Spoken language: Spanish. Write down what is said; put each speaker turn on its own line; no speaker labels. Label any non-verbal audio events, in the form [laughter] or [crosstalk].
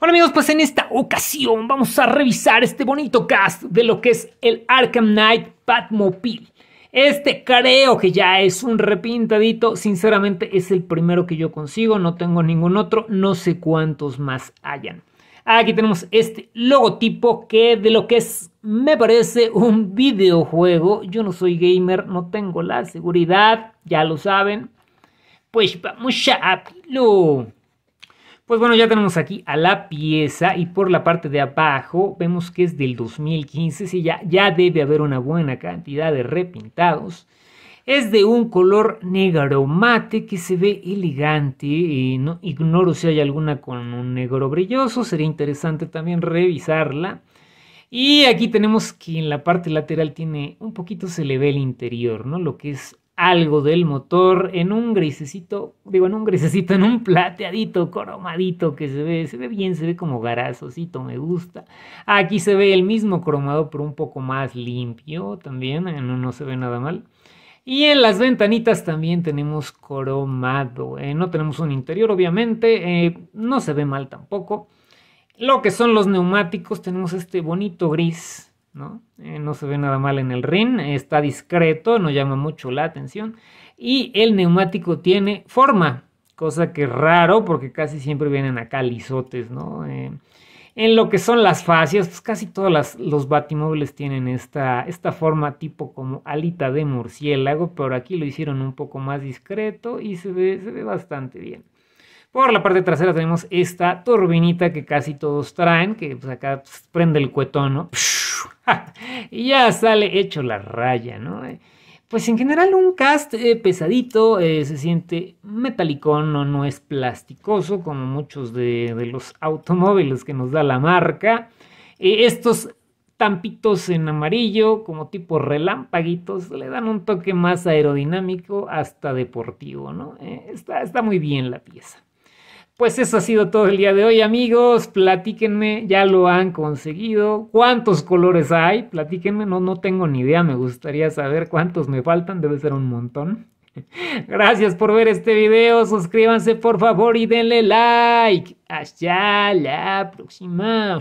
Bueno amigos, pues en esta ocasión vamos a revisar este bonito cast de lo que es el Arkham Knight Batmobile. Este creo que ya es un repintadito, sinceramente es el primero que yo consigo, no tengo ningún otro, no sé cuántos más hayan. Aquí tenemos este logotipo que de lo que es, me parece, un videojuego. Yo no soy gamer, no tengo la seguridad, ya lo saben. Pues vamos a abrirlo. Pues bueno, ya tenemos aquí a la pieza y por la parte de abajo vemos que es del 2015, sí, ya, ya debe haber una buena cantidad de repintados. Es de un color negro mate que se ve elegante. Eh, no, ignoro si hay alguna con un negro brilloso, sería interesante también revisarla. Y aquí tenemos que en la parte lateral tiene un poquito se le ve el interior, ¿no? Lo que es algo del motor en un grisecito, digo, en un grisecito, en un plateadito, cromadito que se ve, se ve bien, se ve como garazosito, me gusta. Aquí se ve el mismo cromado, pero un poco más limpio también, no, no se ve nada mal. Y en las ventanitas también tenemos cromado, eh, no tenemos un interior obviamente, eh, no se ve mal tampoco. Lo que son los neumáticos, tenemos este bonito gris, eh, ¿no? se ve nada mal en el ring, está discreto, no llama mucho la atención. Y el neumático tiene forma, cosa que es raro porque casi siempre vienen acá lisotes, ¿no? Eh, en lo que son las fascias, pues casi todos los batimóviles tienen esta, esta forma tipo como alita de murciélago, pero aquí lo hicieron un poco más discreto y se ve, bastante bien. Por la parte trasera tenemos esta turbinita que casi todos traen, que pues acá pues, prende el cuetón, [laughs] y ya sale hecho la raya, ¿no? Eh, pues en general un cast eh, pesadito, eh, se siente metalicón, no, no es plasticoso como muchos de, los automóviles que nos da la marca. estos tampitos en amarillo como tipo relámpaguitos le dan un toque más aerodinámico hasta deportivo, ¿no? está muy bien la pieza. Pues eso ha sido todo el día de hoy, amigos. Platíquenme, ya lo han conseguido. ¿Cuántos colores hay? Platíquenme, no, no tengo ni idea. Me gustaría saber cuántos me faltan, debe ser un montón. [laughs] Gracias por ver este video. Suscríbanse, por favor, y denle like. Hasta la próxima.